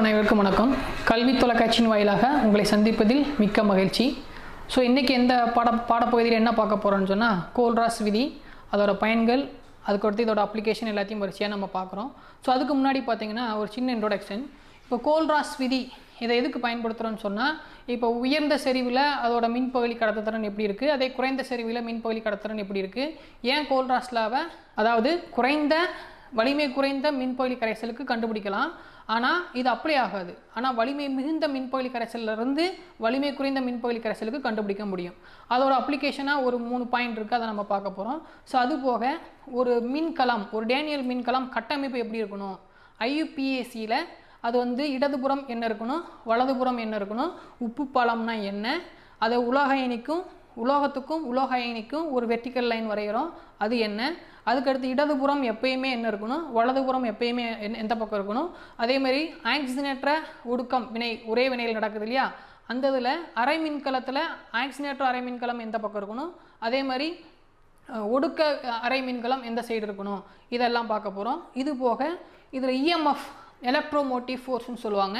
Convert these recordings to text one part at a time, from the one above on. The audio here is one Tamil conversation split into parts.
அனைவருக்கும் வணக்கம் கல்வி தொலைக்காட்சியின் வாயிலாக உங்களை சந்திப்பதில் மிக்க மகிழ்ச்சி ஸோ இன்றைக்கி எந்த பாட பாடப்பகுதியில் என்ன பார்க்க போகிறோன்னு சொன்னால் கோல்ராஸ் விதி அதோட பயன்கள் அதுக்கடுத்து இதோட அப்ளிகேஷன் எல்லாத்தையும் வரிசையாக நம்ம பார்க்குறோம் ஸோ அதுக்கு முன்னாடி பார்த்திங்கன்னா ஒரு சின்ன இன்ட்ரொடக்ஷன் இப்போ கோல்ராஸ் விதி இதை எதுக்கு பயன்படுத்துகிறோன்னு சொன்னால் இப்போ உயர்ந்த செறிவில் அதோட மின்பகுதி கடத்துத்திறன் எப்படி இருக்குது அதே குறைந்த செறிவில் மின்பகுதி கடத்துறன் எப்படி இருக்குது ஏன் கோல்ராஸ்லாவை அதாவது குறைந்த வலிமை குறைந்த மின்பகுதி கரைசலுக்கு கண்டுபிடிக்கலாம் ஆனால் இது அப்படி ஆகாது ஆனால் வலிமை மிகுந்த மின்பகுதி கரைசல்லேருந்து வலிமை குறைந்த மின்பகுதி கரைசலுக்கு கண்டுபிடிக்க முடியும் அதோட அப்ளிகேஷனாக ஒரு மூணு பாயிண்ட் இருக்குது அதை நம்ம பார்க்க போகிறோம் ஸோ அது போக ஒரு மின்கலம் ஒரு டேனியல் மின்கலம் கட்டமைப்பு எப்படி இருக்கணும் ஐயுபிஏசியில் அது வந்து இடதுபுறம் என்ன இருக்கணும் வலதுபுறம் என்ன இருக்கணும் உப்பு பாலம்னா என்ன அதை உலோக அயனிக்கும் உலோகத்துக்கும் உலோக அயனிக்கும் ஒரு வெர்டிக்கல் லைன் வரைகிறோம் அது என்ன அதுக்கடுத்து இடதுபுறம் எப்பயுமே என்ன இருக்கணும் வலதுபுறம் எப்பயுமே எந்த பக்கம் இருக்கணும் அதே மாதிரி ஆக்சிஜனேற்ற ஒடுக்கம் வினை ஒரே வினையில் நடக்குது இல்லையா அந்த இதில் அரை மின்கலத்தில் ஆக்சிஜனேற்ற அரை மின்கலம் எந்த பக்கம் இருக்கணும் அதே மாதிரி ஒடுக்க அரை மின்கலம் எந்த சைடு இருக்கணும் இதெல்லாம் பார்க்க போகிறோம் இது போக இதில் இஎம்எஃப் எலக்ட்ரோமோட்டிவ் ஃபோர்ஸ்னு சொல்லுவாங்க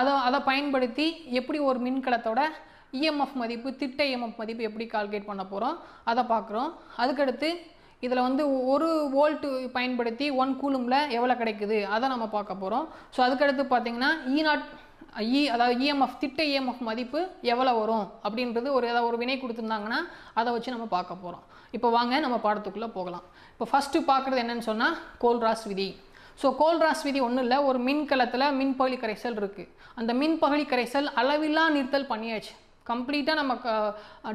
அதை அதை பயன்படுத்தி எப்படி ஒரு மின்கலத்தோட இஎம்எஃப் e மதிப்பு திட்ட இஎம்எஃப் e மதிப்பு எப்படி கால்குலேட் பண்ண போகிறோம் அதை பார்க்குறோம் அதுக்கடுத்து இதில் வந்து ஒரு வோல்ட்டு பயன்படுத்தி ஒன் கூலுமில் எவ்வளோ கிடைக்குது அதை நம்ம பார்க்க போகிறோம் ஸோ அதுக்கடுத்து பார்த்தீங்கன்னா இ நாட் இ அதாவது இஎம்எஃப் e திட்ட இஎம்எஃப் e மதிப்பு எவ்வளோ வரும் அப்படின்றது ஒரு ஏதாவது ஒரு வினை கொடுத்துருந்தாங்கன்னா அதை வச்சு நம்ம பார்க்க போகிறோம் இப்போ வாங்க நம்ம பாடத்துக்குள்ளே போகலாம் இப்போ ஃபஸ்ட்டு பார்க்குறது என்னென்னு சொன்னால் கோல்ராஸ் விதி ஸோ கோல்ராஸ் விதி ஒன்றும் இல்லை ஒரு மின்கலத்தில் மின்பகுலி கரைசல் இருக்குது அந்த மின்பகுலி கரைசல் அளவில்லா நிறுத்தல் பண்ணியாச்சு கம்ப்ளீட்டாக நம்ம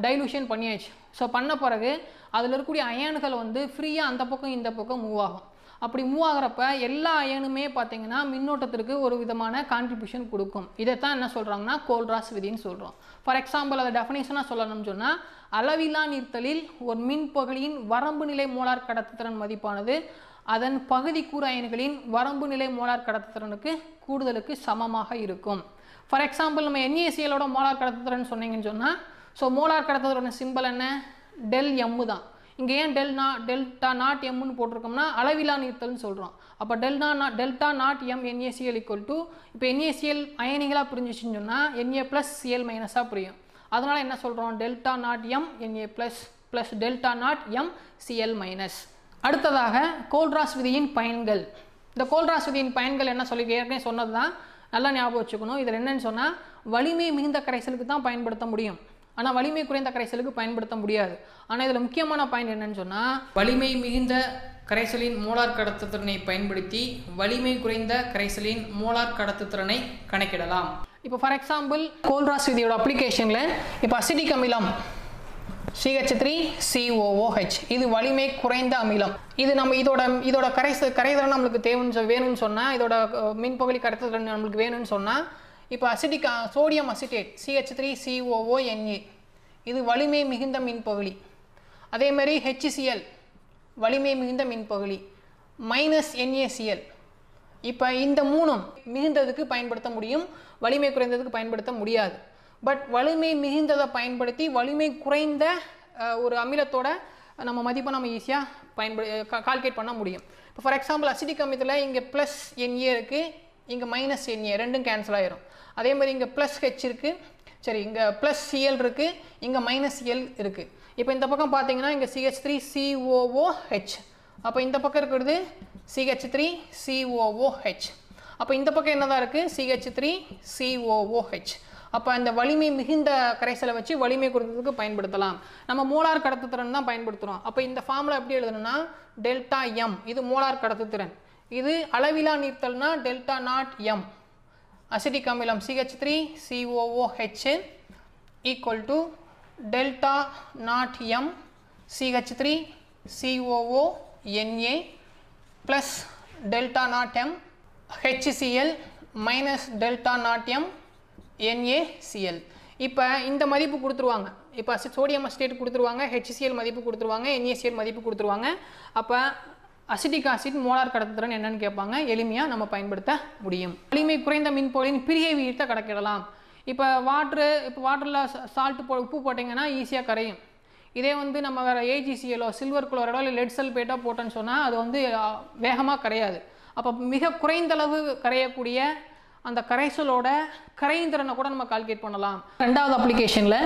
டைலூஷன் பண்ணியாச்சு ஸோ பண்ண பிறகு அதில் இருக்கக்கூடிய அயன்கள் வந்து ஃப்ரீயாக அந்த பக்கம் இந்த பக்கம் மூவ் ஆகும் அப்படி மூவ் ஆகிறப்ப எல்லா அயனுமே பார்த்திங்கன்னா மின்னோட்டத்திற்கு ஒரு விதமான கான்ட்ரிபியூஷன் கொடுக்கும் இதைத்தான் என்ன சொல்கிறாங்கன்னா கோல்ராஸ் விதின்னு சொல்கிறோம் ஃபார் எக்ஸாம்பிள் அதை டெஃபினேஷனாக சொல்லணும்னு சொன்னால் அளவிலா நிறுத்தலில் ஒரு மின்பகுதியின் வரம்பு நிலை மோலார் கடத்துத்திறன் மதிப்பானது அதன் பகுதி கூறு அயன்களின் வரம்பு நிலை மோலார் கடத்துத்திறனுக்கு கூடுதலுக்கு சமமாக இருக்கும் ஃபார் எக்ஸாம்பிள் நம்ம என்ஏசிஎலோட e மோலார் கடத்துத்திறன் சொன்னீங்கன்னு சொன்னால் ஸோ மோலார் கடத்துத்திறன் சிம்பிள் என்ன டெல் எம்மு தான் இங்கே ஏன் டெல் நா டெல்டா நாட் எம்னு போட்டிருக்கோம்னா அளவிலா நீர்த்தல்னு சொல்கிறோம் அப்போ டெல்டா நா delta naught M NaCl equal to e இப்போ என்ஏசிஎல் e அயனிகளாக புரிஞ்சிச்சுன்னு சொன்னால் என்ஏ ப்ளஸ் சிஎல் மைனஸாக புரியும் அதனால் என்ன சொல்கிறோம் delta naught M Na plus plus delta naught M Cl minus அடுத்ததாக கோல்ட்ராஸ் விதியின் பயன்கள் இந்த கோல்ட்ராஸ் விதியின் பயன்கள் என்ன சொல்லி ஏற்கனவே சொன்னது தான் நல்லா ஞாபகம் வச்சுக்கணும் இதில் என்னென்னு சொன்னால் வலிமை மிகுந்த கரைசலுக்கு தான் பயன்படுத்த முடியும் ஆனால் வலிமை குறைந்த கரைசலுக்கு பயன்படுத்த முடியாது ஆனால் இதில் முக்கியமான பாயிண்ட் என்னன்னு சொன்னால் வலிமை மிகுந்த கரைசலின் மூலார் கடத்துத்திறனை பயன்படுத்தி வலிமை குறைந்த கரைசலின் மூலார் கடத்துத்திறனை கணக்கிடலாம் இப்போ ஃபார் எக்ஸாம்பிள் கோல்ராஸ் விதியோட அப்ளிகேஷனில் இப்போ அசிடிக் அமிலம் சிஹெச் த்ரீ சிஓஓஹெச் இது வலிமை குறைந்த அமிலம் இது நம்ம இதோட இதோட கரை கரைதல் நம்மளுக்கு தேவைன்னு வேணும்னு சொன்னால் இதோட பகுதி கரைத்தல் நம்மளுக்கு வேணும்னு சொன்னால் இப்போ acetic sodium acetate CH three COONa இது வலிமை மிகுந்த மின்பகுலி அதேமாதிரி HCL வலிமை மிகுந்த பகுதி மைனஸ் என்ஏசிஎல் இப்போ இந்த மூணும் மிகுந்ததுக்கு பயன்படுத்த முடியும் வலிமை குறைந்ததுக்கு பயன்படுத்த முடியாது பட் வலிமை மிகுந்ததை பயன்படுத்தி வலிமை குறைந்த ஒரு அமிலத்தோட நம்ம மதிப்பை நம்ம ஈஸியாக பயன்படு கால்குலேட் பண்ண முடியும் இப்போ ஃபார் எக்ஸாம்பிள் அசிடிக் அமிலத்தில் இங்கே ப்ளஸ் என்ஏ இருக்குது இங்கே மைனஸ் என்ஏ ரெண்டும் கேன்சல் ஆயிரும் அதே மாதிரி இங்கே ப்ளஸ் ஹெச் இருக்குது சரி இங்கே ப்ளஸ் சிஎல் இருக்குது இங்கே மைனஸ் எல் இருக்குது இப்போ இந்த பக்கம் பார்த்தீங்கன்னா இங்கே சிஹெச் த்ரீ சிஓஓஹெச் அப்போ இந்த பக்கம் இருக்கிறது சிஹெச் த்ரீ சிஓஓஹெச் அப்போ இந்த பக்கம் என்னதான் இருக்குது சிஹெச் த்ரீ சிஓஓஹெச் அப்போ இந்த வலிமை மிகுந்த கரைசலை வச்சு வலிமை குறைந்ததுக்கு பயன்படுத்தலாம் நம்ம மூலார் கடத்துத்திறன் தான் பயன்படுத்துகிறோம் அப்போ இந்த ஃபார்முலா எப்படி எழுதணும்னா டெல்டா எம் இது மூலார் கடத்துத்திறன் இது அளவிலா நீர்த்தல்னா டெல்டா நாட் எம் அசிடிக் அமிலம் CH three COOH equal to delta naught M CH three COO Na plus delta naught M HCl minus delta naught M NaCl இப்போ இந்த மதிப்பு கொடுத்துருவாங்க இப்போ சோடியம் அசிட்டேட் கொடுத்துருவாங்க ஹெச்சிசிஎல் மதிப்பு கொடுத்துருவாங்க என்ஏசிஎல் மதிப்பு கொடுத்துருவாங்க அப்போ அசிட்டிக் ஆசிட் மோலார் கடத்துத்திறன் என்னன்னு கேட்பாங்க எளிமையாக நம்ம பயன்படுத்த முடியும் எளிமை குறைந்த மின்பொருளின் பிரிய வீழ்த்த கடக்கிடலாம் இப்போ வாட்ரு இப்போ வாட்டரில் சால்ட்டு போ உப்பு போட்டிங்கன்னா ஈஸியாக கரையும் இதே வந்து நம்ம வேறு ஏஜிசிஎலோ சில்வர் குளோரைடோ இல்லை லெட் சல்பேட்டோ போட்டோன்னு சொன்னால் அது வந்து வேகமாக கரையாது அப்போ மிக குறைந்தளவு கரையக்கூடிய அந்த கரைசலோட கரைந்திறனை கூட நம்ம கால்குலேட் பண்ணலாம் ரெண்டாவது அப்ளிகேஷனில்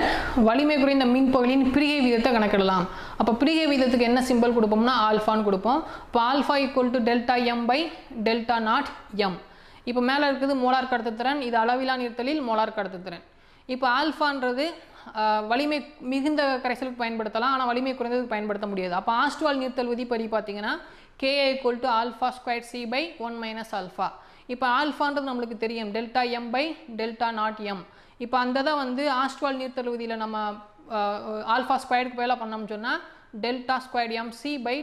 வலிமை குறைந்த மீன் பகுதியின் பிரிகை வீதத்தை கணக்கிடலாம் அப்போ பிரிகை வீதத்துக்கு என்ன சிம்பிள் கொடுப்போம்னா ஆல்ஃபான்னு கொடுப்போம் இப்போ alpha equal to delta M by delta naught M இப்போ மேலே இருக்குது மோலார் கடத்துத்திறன் இது அளவிலா நிறுத்தலில் மோலார் கடத்துத்திறன் இப்போ ஆல்ஃபான்றது வலிமை மிகுந்த கரைசலுக்கு பயன்படுத்தலாம் ஆனால் வலிமை குறைந்ததுக்கு பயன்படுத்த முடியாது அப்போ ஆஸ்ட்வால் நிறுத்தல் விதிப்படி பார்த்தீங்கன்னா Ka equal to alpha square C by one minus alpha இப்போ ஆல்ஃபான்றது நம்மளுக்கு தெரியும் delta M by delta naught M இப்போ அந்த தான் வந்து ஆஸ்ட்வால் நீர்த்தழுவதியில் நம்ம ஆல்ஃபா ஸ்கொயருக்கு பதிலாக பண்ணோம்னு சொன்னால் delta square M C by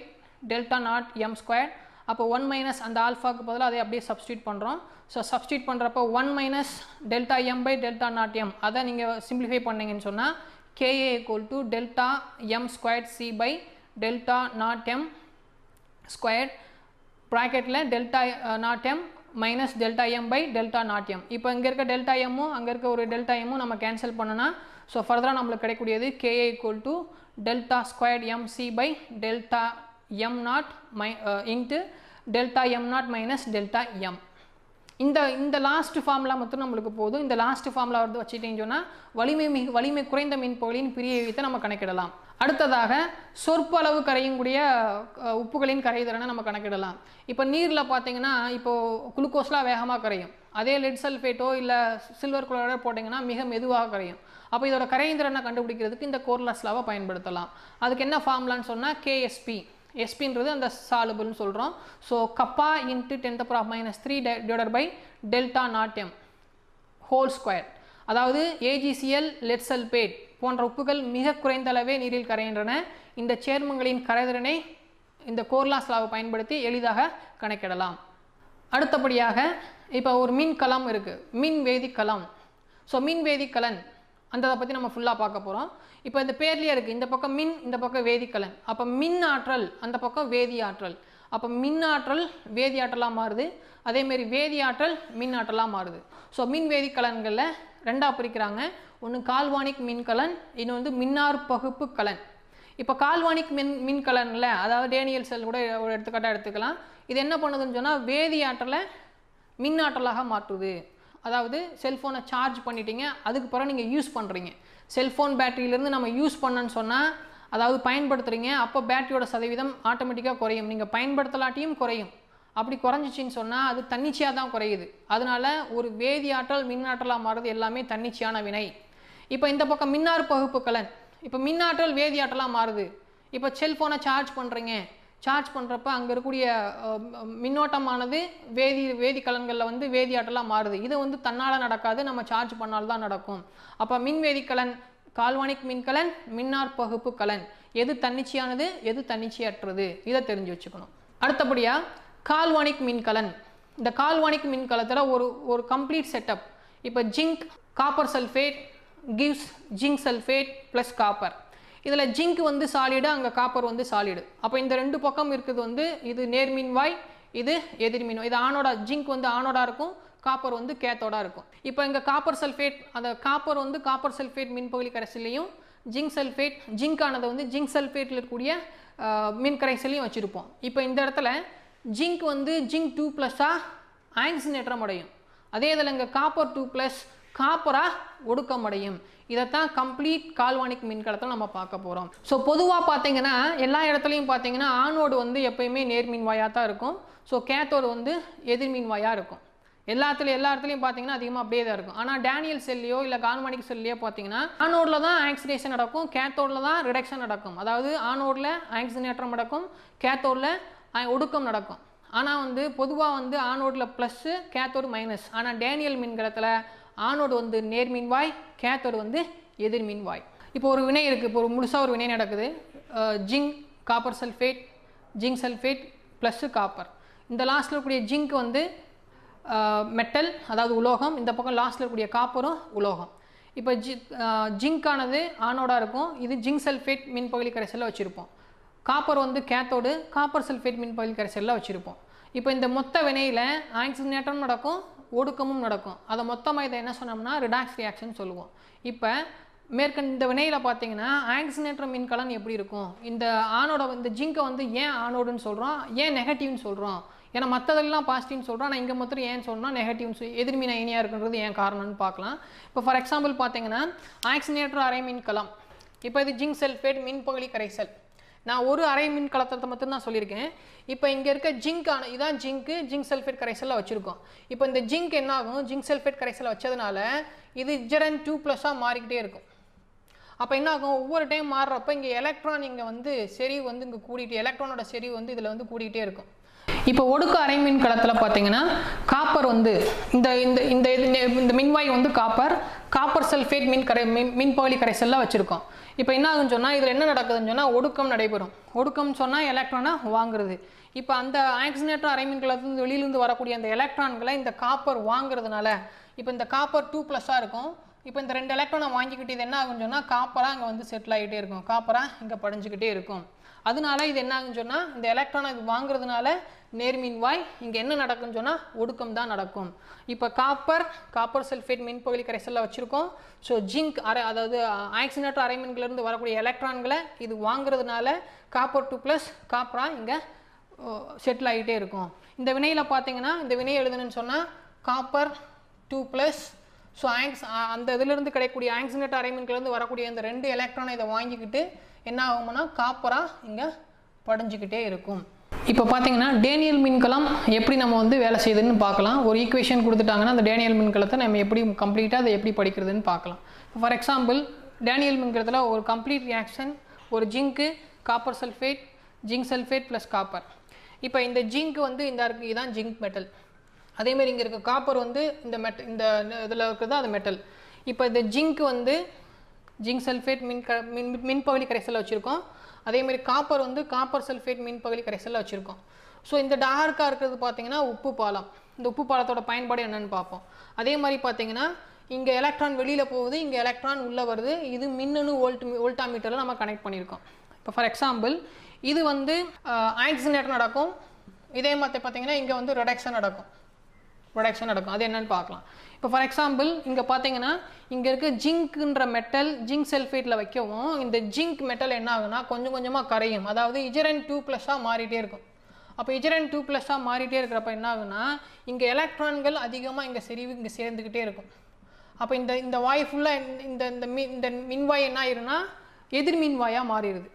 delta naught M square அப்போ ஒன் மைனஸ் அந்த ஆல்ஃபாவுக்கு பதிலாக அதை அப்படியே சப்ஸ்டியூட் பண்ணுறோம் ஸோ சப்ஸ்டியூட் பண்ணுறப்போ one minus delta M by delta naught M அதை நீங்கள் சிம்பிளிஃபை பண்ணீங்கன்னு சொன்னால் Ka equal to delta M square C by delta naught M square ப்ராக்கெட்டில் delta naught M minus delta M by delta naught M இப்போ இங்கே இருக்க டெல்டா எம்மும் அங்கே இருக்க ஒரு டெல்டா எம்மும் நம்ம கேன்சல் பண்ணோன்னா ஸோ ஃபர்தராக நம்மளுக்கு கிடைக்கூடியது Ka equal to delta squared M C by delta M naught மை into delta M naught minus delta M இந்த இந்த லாஸ்ட் ஃபார்ம்லாம் மட்டும் நம்மளுக்கு போதும் இந்த லாஸ்ட் ஃபார்முலா வந்து சொன்னால் வலிமை மிக வலிமை குறைந்த மின்பகுதியின் பிரிய விதத்தை நம்ம கணக்கிடலாம் அடுத்ததாக சொற்பளவு கரையக்கூடிய உப்புகளின் கரைதிறனை நம்ம கணக்கிடலாம் இப்போ நீரில் பார்த்தீங்கன்னா இப்போது குளுக்கோஸ்லாம் வேகமாக கரையும் அதே லெட் சல்ஃபேட்டோ இல்லை சில்வர் குளோரோ போட்டிங்கன்னா மிக மெதுவாக கரையும் அப்போ இதோட திறனை கண்டுபிடிக்கிறதுக்கு இந்த கோர்லாஸ்லாவை பயன்படுத்தலாம் அதுக்கு என்ன ஃபார்முலான்னு சொன்னால் கேஎஸ்பி எஸ்பின்றது அந்த சாலுபுல்னு சொல்கிறோம் so kappa into tenth power of minus three divided by delta naught M whole square அதாவது ஏஜிசிஎல் லெட் சல்பேட் போன்ற உப்புகள் மிக குறைந்த அளவே நீரில் கரைகின்றன இந்த சேர்மங்களின் கரைதிறனை இந்த கோர்லா சிலாவை பயன்படுத்தி எளிதாக கணக்கிடலாம் அடுத்தபடியாக இப்போ ஒரு மின் கலம் இருக்குது மின் வேதிக்கலம் ஸோ மின் வேதிக்கலன் அந்ததை அந்த அதை பற்றி நம்ம ஃபுல்லாக பார்க்க போகிறோம் இப்போ இந்த பேர்லேயே இருக்குது இந்த பக்கம் மின் இந்த பக்கம் வேதிக்கலன் அப்போ மின் ஆற்றல் அந்த பக்கம் வேதி ஆற்றல் அப்போ மின் ஆற்றல் வேதி ஆற்றலாக மாறுது அதேமாரி வேதி ஆற்றல் மின் ஆற்றலாக மாறுது ஸோ மின் வேதிக்கலன்களில் ரெண்டாக பிரிக்கிறாங்க ஒன்று கால்வானிக் மின்கலன் இன்னும் வந்து மின்னார் பகுப்பு கலன் இப்போ கால்வானிக் மின் மின்கலனில் அதாவது டேனியல் செல் கூட ஒரு எடுத்துக்காட்டாக எடுத்துக்கலாம் இது என்ன பண்ணுதுன்னு சொன்னால் வேதியாற்றலை மின்னாற்றலாக மாற்றுது அதாவது செல்ஃபோனை சார்ஜ் பண்ணிட்டீங்க அதுக்கு பிறகு நீங்கள் யூஸ் பண்ணுறீங்க செல்ஃபோன் பேட்டரியிலேருந்து நம்ம யூஸ் பண்ணன்னு சொன்னால் அதாவது பயன்படுத்துகிறீங்க அப்போ பேட்டரியோட சதவீதம் ஆட்டோமேட்டிக்காக குறையும் நீங்கள் பயன்படுத்தலாட்டியும் குறையும் அப்படி குறைஞ்சிச்சின்னு சொன்னால் அது தன்னிச்சையாக தான் குறையுது அதனால் ஒரு வேதியாற்றல் மின்னாற்றலாக மாறுறது எல்லாமே தன்னிச்சையான வினை இப்போ இந்த பக்கம் மின்னார் பகுப்புக்கலன் இப்போ மின்னாற்றல் வேதியாற்றலாக மாறுது இப்போ செல்ஃபோனை சார்ஜ் பண்ணுறீங்க சார்ஜ் பண்ணுறப்ப அங்கே இருக்கக்கூடிய மின்னோட்டமானது வேதி வேதிக்கலன்களில் வந்து வேதியாற்றலாக மாறுது இது வந்து தன்னால் நடக்காது நம்ம சார்ஜ் பண்ணால்தான் நடக்கும் அப்போ மின் வேதிக்கலன் கால்வானிக் மின்கலன் மின்னார் பகுப்பு கலன் எது தன்னிச்சையானது எது தன்னிச்சையற்றது இதை தெரிஞ்சு வச்சுக்கணும் அடுத்தபடியாக கால்வானிக் மின்கலன் இந்த கால்வானிக் மின்கலத்தில் ஒரு ஒரு கம்ப்ளீட் செட்டப் இப்போ zinc copper sulphate gives zinc sulphate plus copper இதில் ஜிங்க் வந்து சாலிடு அங்கே காப்பர் வந்து சாலிடு அப்போ இந்த ரெண்டு பக்கம் இருக்குது வந்து இது நேர்மின்வாய் இது எதிர்மின்வாய் இது ஆனோட ஜிங்க் வந்து ஆனோடாக இருக்கும் காப்பர் வந்து கேத்தோடாக இருக்கும் இப்போ இங்கே காப்பர் சல்ஃபேட் அந்த காப்பர் வந்து காப்பர் சல்ஃபேட் மின்பகுதி கரைசிலையும் ஜிங்க் சல்ஃபேட் ஜிங்க் ஆனதை வந்து ஜிங்க் சல்ஃபேட்டில் இருக்கக்கூடிய மின் கரைசிலையும் வச்சுருப்போம் இப்போ இந்த இடத்துல ஜிங்க் வந்து ஜிங்க் டூ ப்ளஸ்ஸாக ஆங்சினேற்றம் அடையும் அதே இதில் இங்கே காப்பர் டூ ப்ளஸ் காப்பராக ஒடுக்கமடையும் இதைத்தான் கம்ப்ளீட் கால்வானிக் மின்கலத்தில் நம்ம பார்க்க போகிறோம் ஸோ பொதுவாக பார்த்தீங்கன்னா எல்லா இடத்துலையும் பார்த்தீங்கன்னா ஆனோடு வந்து எப்பயுமே நேர்மின்வாயாக தான் இருக்கும் ஸோ கேத்தோடு வந்து எதிர்மின்வாயாக வாயாக இருக்கும் எல்லாத்துலையும் எல்லா இடத்துலையும் பார்த்தீங்கன்னா அதிகமாக அப்படியே தான் இருக்கும் ஆனால் டேனியல் செல்லையோ இல்லை கார்மானிக் செல்லையோ பார்த்தீங்கன்னா ஆனோடில் தான் ஆக்சினேஷன் நடக்கும் கேத்தோடில் தான் ரிடக்ஷன் நடக்கும் அதாவது ஆனோடில் ஆக்சினேற்றம் நடக்கும் கேத்தோடில் ஒடுக்கம் நடக்கும் ஆனால் வந்து பொதுவாக வந்து ஆனோடில் ப்ளஸ்ஸு கேத்தோடு மைனஸ் ஆனால் டேனியல் மின்கலத்தில் ஆணோடு வந்து நேர்மின்வாய் கேத்தோடு வந்து எதிர்மின்வாய் இப்போ ஒரு வினை இருக்குது இப்போ ஒரு முழுசாக ஒரு வினை நடக்குது zinc copper sulphate zinc sulphate plus copper இந்த லாஸ்ட்டில் இருக்கக்கூடிய ஜிங்க் வந்து மெட்டல் அதாவது உலோகம் இந்த பக்கம் லாஸ்ட்டில் இருக்கக்கூடிய காப்பரும் உலோகம் இப்போ ஜி ஜிங்கானது ஆனோடாக இருக்கும் இது ஜிங்க் சல்ஃபேட் மின்பகுதி கரைசலில் வச்சுருப்போம் காப்பர் வந்து கேத்தோடு காப்பர் சல்ஃபேட் மின்பகுதி கரைசலில் வச்சுருப்போம் இப்போ இந்த மொத்த வினையில் ஆக்சிஜனேற்றம் நடக்கும் ஒடுக்கமும் நடக்கும் அதை மொத்தமாக இதை என்ன சொன்னோம்னா ரிடாக்ஸ் ரியாக்ஷன் சொல்லுவோம் இப்போ மேற்கன் இந்த வினையில் பார்த்தீங்கன்னா ஆக்சினேட்டர் மின்கலன் எப்படி இருக்கும் இந்த ஆனோட இந்த ஜிங்கை வந்து ஏன் ஆனோடுன்னு சொல்கிறோம் ஏன் நெகட்டிவ்னு சொல்கிறோம் ஏன்னா மற்றதெல்லாம் பாசிட்டிவ்னு சொல்கிறோம் ஆனால் இங்கே மொத்தம் ஏன் சொல்லணும் நெகட்டிவ்னு எதிர்மீன இனியாக இருக்குன்றது ஏன் காரணம்னு பார்க்கலாம் இப்போ ஃபார் எக்ஸாம்பிள் பார்த்தீங்கன்னா ஆக்சினேட்டர் அரை மின்கலம் இப்போ இது ஜிங்க் செல்ஃபேட் மின்பகுளி கரைசல் நான் ஒரு அரை மின் கலத்தத்தை மட்டும் தான் சொல்லியிருக்கேன் இப்போ இங்கே இருக்க ஆன இதான் ஜிங்க்கு ஜிங்க் சல்ஃபேட் கரைசலாக வச்சுருக்கோம் இப்போ இந்த ஜிங்க் என்ன ஆகும் ஜிங்க் சல்ஃபேட் கரைசலில் வச்சதுனால இது ஜெரன் டூ ப்ளஸ்ஸாக மாறிக்கிட்டே இருக்கும் அப்போ என்ன ஆகும் ஒவ்வொரு டைம் மாறுறப்ப இங்கே எலக்ட்ரான் இங்கே வந்து செறிவு வந்து இங்கே கூடிட்டு எலக்ட்ரானோட செறிவு வந்து இதில் வந்து கூடிக்கிட்டே இருக்கும் இப்போ ஒடுக்கு அரை மின் கலத்தில் பார்த்தீங்கன்னா காப்பர் வந்து இந்த இந்த இந்த இந்த மின்வாய் வந்து காப்பர் காப்பர் சல்ஃபேட் மின் கரை மின் மின்பாலி கரைசல்லாம் வச்சுருக்கோம் இப்போ என்ன ஆகுன்னு சொன்னால் இதில் என்ன நடக்குதுன்னு சொன்னால் ஒடுக்கம் நடைபெறும் ஒடுக்கம் சொன்னால் எலக்ட்ரானை வாங்குறது இப்போ அந்த ஆக்சினேட்டர் மின் கலத்துலேருந்து வெளியிலேருந்து வரக்கூடிய அந்த எலக்ட்ரான்களை இந்த காப்பர் வாங்குறதுனால இப்போ இந்த காப்பர் டூ ப்ளஸ்ஸாக இருக்கும் இப்போ இந்த ரெண்டு எலக்ட்ரானை வாங்கிக்கிட்டு இது என்ன ஆகுன்னு சொன்னால் காப்பராக அங்கே வந்து செட்டில் ஆகிட்டே இருக்கும் காப்பராக இங்கே படிஞ்சுக்கிட்டே இருக்கும் அதனால இது என்ன சொன்னால் இந்த எலக்ட்ரானை வாங்குறதுனால நேர்மின் வாய் இங்கே என்ன நடக்கும்னு சொன்னால் ஒடுக்கம் தான் நடக்கும் இப்போ காப்பர் காப்பர் சல்ஃபேட் மின்பகுதி கரைசலில் வச்சுருக்கோம் ஸோ ஜிங்க் அரை அதாவது ஆக்சினேட்டர் அரைமின்களிலிருந்து வரக்கூடிய எலக்ட்ரான்களை இது வாங்குறதுனால காப்பர் டூ ப்ளஸ் காப்பராக இங்கே செட்டில் ஆகிட்டே இருக்கும் இந்த வினையில் பார்த்தீங்கன்னா இந்த வினை எழுதணும்னு சொன்னால் காப்பர் டூ ப்ளஸ் ஸோ ஆங்ஸ் அந்த இதிலிருந்து கிடைக்கக்கூடிய ஆங்சினேட் அரைமின்கிலேருந்து வரக்கூடிய இந்த ரெண்டு எலக்ட்ரானை இதை வாங்கிக்கிட்டு என்ன ஆகும்னா காப்பராக இங்கே படிஞ்சிக்கிட்டே இருக்கும் இப்போ பார்த்தீங்கன்னா டேனியல் மின்கலம் எப்படி நம்ம வந்து வேலை செய்யுதுன்னு பார்க்கலாம் ஒரு ஈக்குவேஷன் கொடுத்துட்டாங்கன்னா அந்த டேனியல் மின்கலத்தை நம்ம எப்படி கம்ப்ளீட்டாக அதை எப்படி படிக்கிறதுன்னு பார்க்கலாம் ஃபார் எக்ஸாம்பிள் டேனியல் மின்கலத்தில் ஒரு கம்ப்ளீட் ரியாக்ஷன் ஒரு ஜிங்க்கு copper sulphate zinc sulphate plus copper இப்போ இந்த ஜிங்க் வந்து இந்த இருக்குது இதுதான் ஜிங்க் மெட்டல் அதேமாரி இங்கே இருக்க காப்பர் வந்து இந்த மெட் இந்த இதில் இருக்கிறது அது மெட்டல் இப்போ இந்த ஜிங்க் வந்து ஜிங்க் சல்ஃபேட் மின் க மின் மின்பகுலி கரைசலில் வச்சுருக்கோம் அதேமாதிரி காப்பர் வந்து காப்பர் சல்ஃபேட் மின்பகுலி கரைசலில் வச்சுருக்கோம் ஸோ இந்த டார்க்காக இருக்கிறது பார்த்தீங்கன்னா உப்பு பாலம் இந்த உப்பு பாலத்தோட பயன்பாடு என்னென்னு பார்ப்போம் அதே மாதிரி பார்த்தீங்கன்னா இங்கே எலக்ட்ரான் வெளியில் போகுது இங்கே எலக்ட்ரான் உள்ளே வருது இது மின்னணு ஓல்ட் ஓல்டா மீட்டரில் நம்ம கனெக்ட் பண்ணியிருக்கோம் இப்போ ஃபார் எக்ஸாம்பிள் இது வந்து ஆக்சிஜனேட்டர் நடக்கும் இதே மாதிரி பார்த்தீங்கன்னா இங்கே வந்து ரொடக்ஷன் நடக்கும் ப்ரொடக்ஷன் நடக்கும் அது என்னென்னு பார்க்கலாம் இப்போ ஃபார் எக்ஸாம்பிள் இங்கே பார்த்தீங்கன்னா இங்கே இருக்க ஜிங்க்ன்ற மெட்டல் ஜிங்க் செல்ஃபேட்டில் வைக்கவும் இந்த ஜிங்க் மெட்டல் என்ன ஆகுனா கொஞ்சம் கொஞ்சமாக கரையும் அதாவது இஜரன் டூ ப்ளஸ்ஸாக மாறிட்டே இருக்கும் அப்போ இஜரன் டூ ப்ளஸ்ஸாக மாறிட்டே இருக்கிறப்ப என்ன ஆகுனா இங்கே எலக்ட்ரான்கள் அதிகமாக இங்கே செறிவு இங்கே சேர்ந்துக்கிட்டே இருக்கும் அப்போ இந்த இந்த வாய் ஃபுல்லாக இந்த இந்த மின் இந்த மின்வாய் என்ன ஆயிருனா எதிர்மின்வாயாக மாறிடுது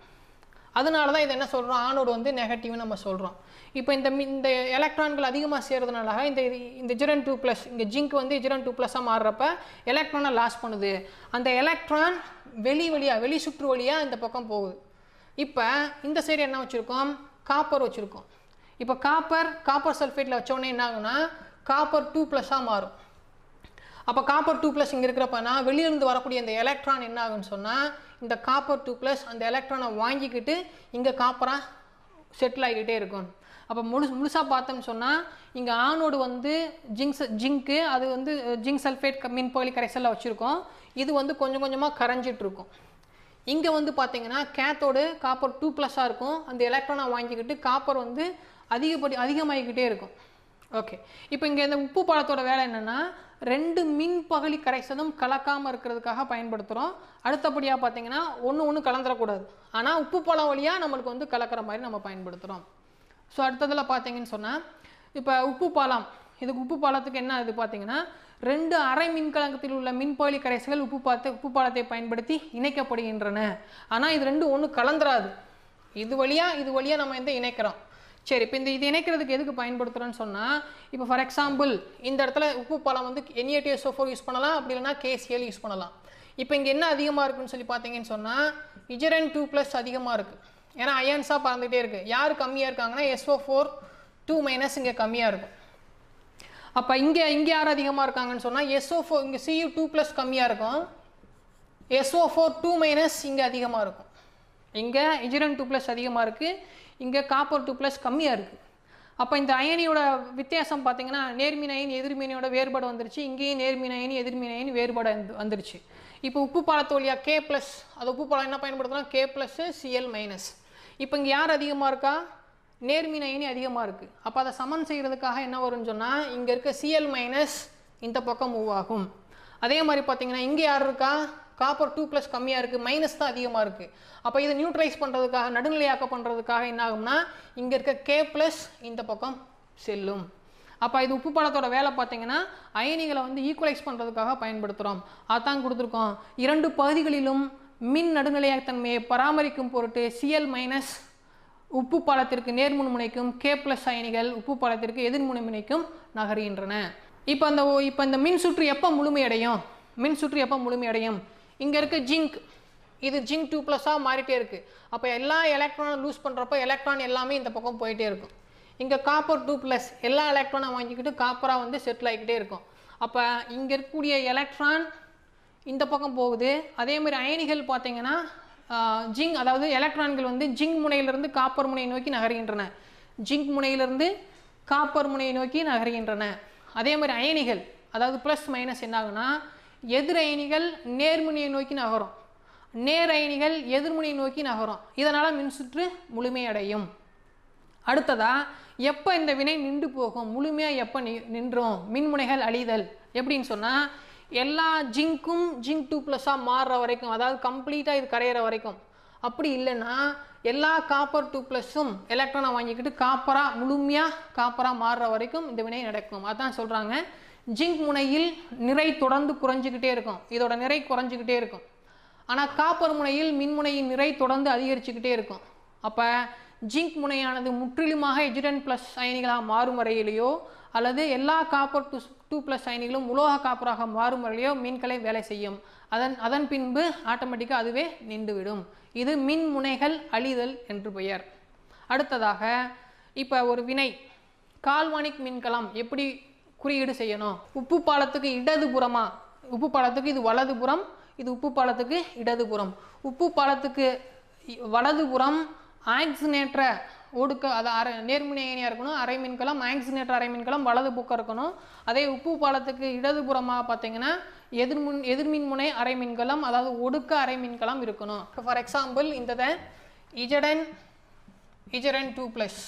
அதனால தான் இதை என்ன சொல்கிறோம் ஆனோடு வந்து நெகட்டிவ்னு நம்ம சொல்கிறோம் இப்போ இந்த இந்த எலக்ட்ரான்கள் அதிகமாக சேர்றதுனால இந்த இந்த ஜிரன் டூ ப்ளஸ் இங்கே ஜிங்க் வந்து ஜிரன் டூ ப்ளஸ்ஸாக மாறுறப்ப எலக்ட்ரானை லாஸ் பண்ணுது அந்த எலக்ட்ரான் வெளி வழியாக வெளி சுற்று வழியாக இந்த பக்கம் போகுது இப்போ இந்த சைடு என்ன வச்சுருக்கோம் காப்பர் வச்சுருக்கோம் இப்போ காப்பர் காப்பர் சல்ஃபேட்டில் வச்சோடனே என்ன ஆகுனா காப்பர் டூ ப்ளஸ்ஸாக மாறும் அப்போ காப்பர் டூ ப்ளஸ் இங்கே இருக்கிறப்பனா வெளியிலிருந்து வரக்கூடிய இந்த எலக்ட்ரான் என்ன ஆகுன்னு சொன்னால் இந்த காப்பர் டூ ப்ளஸ் அந்த எலக்ட்ரானை வாங்கிக்கிட்டு இங்கே காப்பராக செட்டில் ஆகிக்கிட்டே இருக்கும் அப்போ முழு முழுசாக பார்த்தோம்னு சொன்னால் இங்கே ஆனோடு வந்து ஜிங்ஸ் ஜிங்க்கு அது வந்து ஜிங்க் சல்ஃபேட் மின் மின்பகுலி கரைசலில் வச்சுருக்கோம் இது வந்து கொஞ்சம் கொஞ்சமாக கரைஞ்சிட்ருக்கும் இங்கே வந்து பார்த்தீங்கன்னா கேத்தோடு காப்பர் டூ ப்ளஸ்ஸாக இருக்கும் அந்த எலக்ட்ரானாக வாங்கிக்கிட்டு காப்பர் வந்து அதிகப்படி அதிகமாகிக்கிட்டே இருக்கும் ஓகே இப்போ இங்கே இந்த உப்பு பழத்தோட வேலை என்னென்னா ரெண்டு மின் பகலி கரைசலும் கலக்காமல் இருக்கிறதுக்காக பயன்படுத்துகிறோம் அடுத்தபடியாக பார்த்தீங்கன்னா ஒன்று ஒன்று கலந்துடக்கூடாது ஆனால் உப்பு பழம் வழியாக நம்மளுக்கு வந்து கலக்கிற மாதிரி நம்ம பயன்படுத்துகிறோம் ஸோ அடுத்ததில் பார்த்தீங்கன்னு சொன்னால் இப்போ உப்பு பாலம் இதுக்கு உப்பு பாலத்துக்கு என்ன இது பார்த்தீங்கன்னா ரெண்டு அரை மின்கலங்கத்தில் உள்ள மின்போலி கரைசிகள் உப்பு பாலத்தை உப்பு பாலத்தை பயன்படுத்தி இணைக்கப்படுகின்றன ஆனால் இது ரெண்டு ஒன்று கலந்துராது இது வழியாக இது வழியாக நம்ம எந்த இணைக்கிறோம் சரி இப்போ இந்த இது இணைக்கிறதுக்கு எதுக்கு பயன்படுத்துகிறோன்னு சொன்னால் இப்போ ஃபார் எக்ஸாம்பிள் இந்த இடத்துல உப்பு பாலம் வந்து என்ஏடிஎஸ்ஓ ஃபோர் யூஸ் பண்ணலாம் அப்படி இல்லைனா கேசிஎல் யூஸ் பண்ணலாம் இப்போ இங்கே என்ன அதிகமாக இருக்குன்னு சொல்லி பார்த்தீங்கன்னு சொன்னால் இஜரன் டூ ப்ளஸ் அதிகமாக இருக்குது ஏன்னா அயன்ஸாக பறந்துகிட்டே இருக்குது யார் கம்மியாக இருக்காங்கன்னா எஸ்ஓ ஃபோர் டூ மைனஸ் இங்கே கம்மியாக இருக்கும் அப்போ இங்கே இங்கே யார் அதிகமாக இருக்காங்கன்னு சொன்னால் எஸ்ஓ ஃபோர் இங்கே சியு டூ ப்ளஸ் கம்மியாக இருக்கும் எஸ்ஓ ஃபோர் டூ மைனஸ் இங்கே அதிகமாக இருக்கும் இங்கே இஜிரன் டூ ப்ளஸ் அதிகமாக இருக்குது இங்கே காப்பர் டூ ப்ளஸ் கம்மியாக இருக்குது அப்போ இந்த அயனியோட வித்தியாசம் பார்த்தீங்கன்னா நேர்மின் அயன் எதிர்மீனையோட வேறுபாடு வந்துருச்சு இங்கேயும் நேர்மின் அயன் எதிர்மீன் அயன் வேறுபாடு வந்துருச்சு இப்போ உப்பு பாலத்தோலியா கே ப்ளஸ் அது உப்பு பாலம் என்ன பயன்படுத்தினா கே ப்ளஸ்ஸு சிஎல் மைனஸ் இப்போ இங்கே யார் அதிகமாக இருக்கா நேர்மின் அயனி அதிகமாக இருக்குது அப்போ அதை சமன் செய்கிறதுக்காக என்ன வரும்னு சொன்னால் இங்கே இருக்க சிஎல் மைனஸ் இந்த பக்கம் மூவ் ஆகும் அதே மாதிரி பார்த்தீங்கன்னா இங்கே யார் இருக்கா காப்பர் டூ ப்ளஸ் கம்மியாக இருக்குது மைனஸ் தான் அதிகமாக இருக்குது அப்போ இதை நியூட்ரலைஸ் பண்ணுறதுக்காக நடுநிலையாக்க பண்ணுறதுக்காக என்ன ஆகும்னா இங்கே இருக்க கே ப்ளஸ் இந்த பக்கம் செல்லும் அப்போ இது உப்பு படத்தோட வேலை பார்த்தீங்கன்னா அயனிகளை வந்து ஈக்குவலைஸ் பண்ணுறதுக்காக பயன்படுத்துகிறோம் அதான் கொடுத்துருக்கோம் இரண்டு பகுதிகளிலும் மின் நடுநிலையத்தன்மையை பராமரிக்கும் பொருட்டு சிஎல் மைனஸ் உப்பு பாலத்திற்கு நேர்முன் முனைக்கும் கே பிளஸ் அயனிகள் உப்பு பாலத்திற்கு எதிர்முனை முனைக்கும் நகர்கின்றன இப்போ அந்த இப்போ இந்த மின் சுற்று எப்போ முழுமையடையும் மின் சுற்று எப்போ முழுமையடையும் இங்கே இருக்க ஜிங்க் இது ஜிங்க் டூ ப்ளஸ்ஸாக மாறிட்டே இருக்குது அப்போ எல்லா எலக்ட்ரானும் லூஸ் பண்ணுறப்போ எலக்ட்ரான் எல்லாமே இந்த பக்கம் போயிட்டே இருக்கும் இங்கே காப்பர் டூ ப்ளஸ் எல்லா எலக்ட்ரானும் வாங்கிக்கிட்டு காப்பராக வந்து செட்டில் ஆகிக்கிட்டே இருக்கும் அப்போ இங்கே இருக்கக்கூடிய எலக்ட்ரான் இந்த பக்கம் போகுது அதேமாதிரி அயனிகள் பார்த்தீங்கன்னா ஜிங் அதாவது எலக்ட்ரான்கள் வந்து ஜிங் முனையிலிருந்து காப்பர் முனையை நோக்கி நகர்கின்றன ஜிங்க் முனையிலிருந்து காப்பர் முனையை நோக்கி நகர்கின்றன அதே மாதிரி அயனிகள் அதாவது ப்ளஸ் மைனஸ் என்னாகுன்னா எதிர் அயனிகள் நேர்முனையை நோக்கி நகரும் நேர் அயனிகள் எதிர்முனையை நோக்கி நகரும் இதனால் மின்சுற்று முழுமையடையும் அடுத்ததாக எப்போ இந்த வினை நின்று போகும் முழுமையாக எப்போ நின்றும் மின்முனைகள் அழிதல் எப்படின்னு சொன்னால் எல்லா ஜிங்க்கும் ஜிங்க் டூ ப்ளஸ்ஸாக மாறுற வரைக்கும் அதாவது கம்ப்ளீட்டாக இது கரையிற வரைக்கும் அப்படி இல்லைன்னா எல்லா காப்பர் டூ ப்ளஸ்ஸும் எலக்ட்ரானை வாங்கிக்கிட்டு காப்பராக முழுமையாக காப்பராக மாறுற வரைக்கும் இந்த வினை நடக்கும் அதான் சொல்கிறாங்க ஜிங்க் முனையில் நிறை தொடர்ந்து குறைஞ்சிக்கிட்டே இருக்கும் இதோட நிறை குறைஞ்சிக்கிட்டே இருக்கும் ஆனால் காப்பர் முனையில் மின்முனையின் நிறை தொடர்ந்து அதிகரிச்சுக்கிட்டே இருக்கும் அப்போ ஜிங்க் முனையானது முற்றிலுமாக எஜுடன் ப்ளஸ் அயனிகளாக மாறும் வரையிலையோ அல்லது எல்லா காப்பர் டூ டூ ப்ளஸ் அயனிகளும் உலோக காப்பராக மாறும் வரையிலையோ மீன்களை வேலை செய்யும் அதன் அதன் பின்பு ஆட்டோமேட்டிக்காக அதுவே நின்றுவிடும் இது மின் முனைகள் அழிதல் என்று பெயர் அடுத்ததாக இப்போ ஒரு வினை கால்வானிக் மின்கலம் எப்படி குறியீடு செய்யணும் உப்பு பாலத்துக்கு இடதுபுறமாக உப்பு பாலத்துக்கு இது வலதுபுறம் இது உப்பு பாலத்துக்கு இடதுபுறம் உப்பு பாலத்துக்கு வலதுபுறம் ஆக்சினேற்ற ஒடுக்க அது அரை நேர்மின் இருக்கணும் அரை மின்கலம் ஆக்சினேட்டர் அரை மின்கலம் வலது பக்கம் இருக்கணும் அதே உப்பு பாலத்துக்கு இடதுபுறமாக பார்த்தீங்கன்னா எதிர்மின் எதிர்மின் முனை அரை மின்கலம் அதாவது ஒடுக்க அரை மின்கலம் இருக்கணும் ஃபார் எக்ஸாம்பிள் இந்த இஜடன் இஜடன் டூ ப்ளஸ்